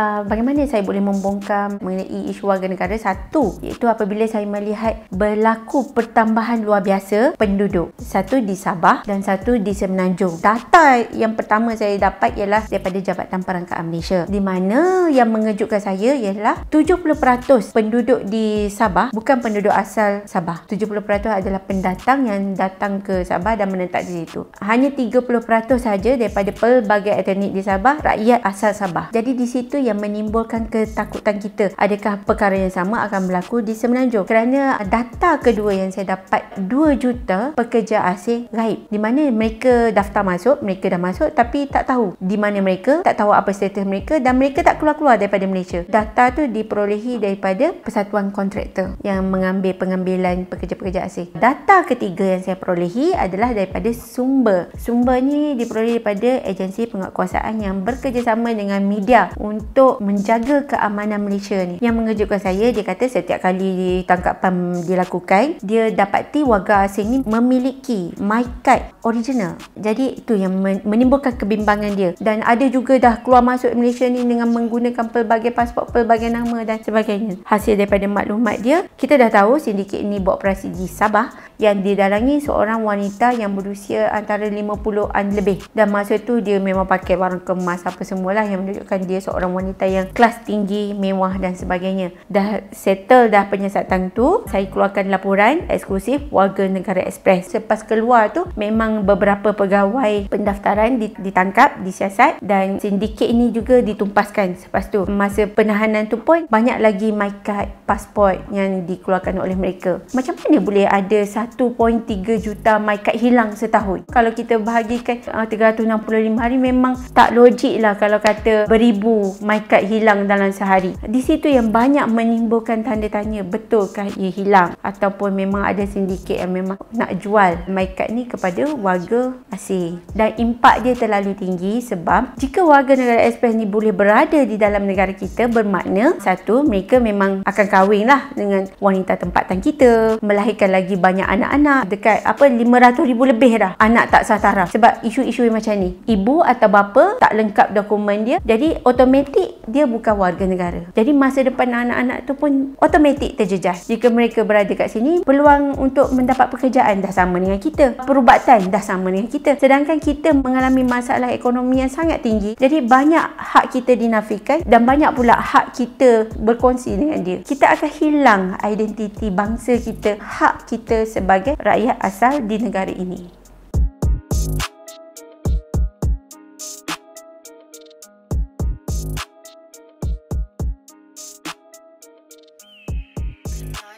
Ah, bagaimana saya boleh membongkar mengenai isu warga negara satu iaitu apabila saya melihat berlaku pertambahan luar biasa penduduk satu di Sabah dan satu di Semenanjung data yang pertama saya dapat ialah daripada Jabatan perangkaan Malaysia di mana yang mengejutkan saya ialah 70% penduduk di Sabah bukan penduduk asal Sabah 70% adalah pendatang yang datang ke Sabah dan menetap di situ hanya 30% saja daripada pelbagai etnik di Sabah rakyat asal Sabah jadi di situ yang yang menimbulkan ketakutan kita adakah perkara yang sama akan berlaku di Semenanjung kerana data kedua yang saya dapat 2 juta pekerja asing gaib di mana mereka daftar masuk mereka dah masuk tapi tak tahu di mana mereka tak tahu apa status mereka dan mereka tak keluar-keluar daripada Malaysia data tu diperolehi daripada persatuan kontraktor yang mengambil pengambilan pekerja-pekerja asing data ketiga yang saya perolehi adalah daripada sumber sumber ni diperolehi daripada agensi penguatkuasaan yang bekerjasama dengan media untuk untuk menjaga keamanan Malaysia ni. Yang mengejutkan saya, dia kata setiap kali tangkapan dilakukan, dia dapati warga asing ni memiliki MyCard original. Jadi itu yang menimbulkan kebimbangan dia. Dan ada juga dah keluar masuk Malaysia ni dengan menggunakan pelbagai pasport, pelbagai nama dan sebagainya. Hasil daripada maklumat dia, kita dah tahu sindiket ni buat operasi di Sabah yang didalangi seorang wanita yang berusia antara 50-an lebih. Dan masa tu dia memang pakai barang kemas apa semualah yang menunjukkan dia seorang wanita yang kelas tinggi, mewah dan sebagainya. Dah settle dah penyiasatan tu, saya keluarkan laporan eksklusif warga negara ekspres. Selepas keluar tu, memang beberapa pegawai pendaftaran ditangkap, disiasat dan sindiket ini juga ditumpaskan. Selepas tu, masa penahanan tu pun banyak lagi my card, pasport yang dikeluarkan oleh mereka. Macam mana boleh ada 1.3 juta my card hilang setahun? Kalau kita bahagikan 365 ah, hari memang tak logik lah kalau kata beribu my card hilang dalam sehari. Di situ yang banyak menimbulkan tanda tanya betulkah ia hilang ataupun memang ada sindiket yang memang nak jual my card ni kepada warga asing. Dan impak dia terlalu tinggi sebab jika warga negara ekspres ni boleh berada di dalam negara kita bermakna satu mereka memang akan kahwin lah dengan wanita tempatan kita melahirkan lagi banyak anak-anak dekat apa 500 ribu lebih dah anak tak sah taraf sebab isu-isu macam ni ibu atau bapa tak lengkap dokumen dia jadi otomatik titik dia bukan warga negara. Jadi masa depan anak-anak tu pun automatik terjejas. Jika mereka berada kat sini, peluang untuk mendapat pekerjaan dah sama dengan kita. Perubatan dah sama dengan kita. Sedangkan kita mengalami masalah ekonomi yang sangat tinggi. Jadi banyak hak kita dinafikan dan banyak pula hak kita berkongsi dengan dia. Kita akan hilang identiti bangsa kita, hak kita sebagai rakyat asal di negara ini. Yes.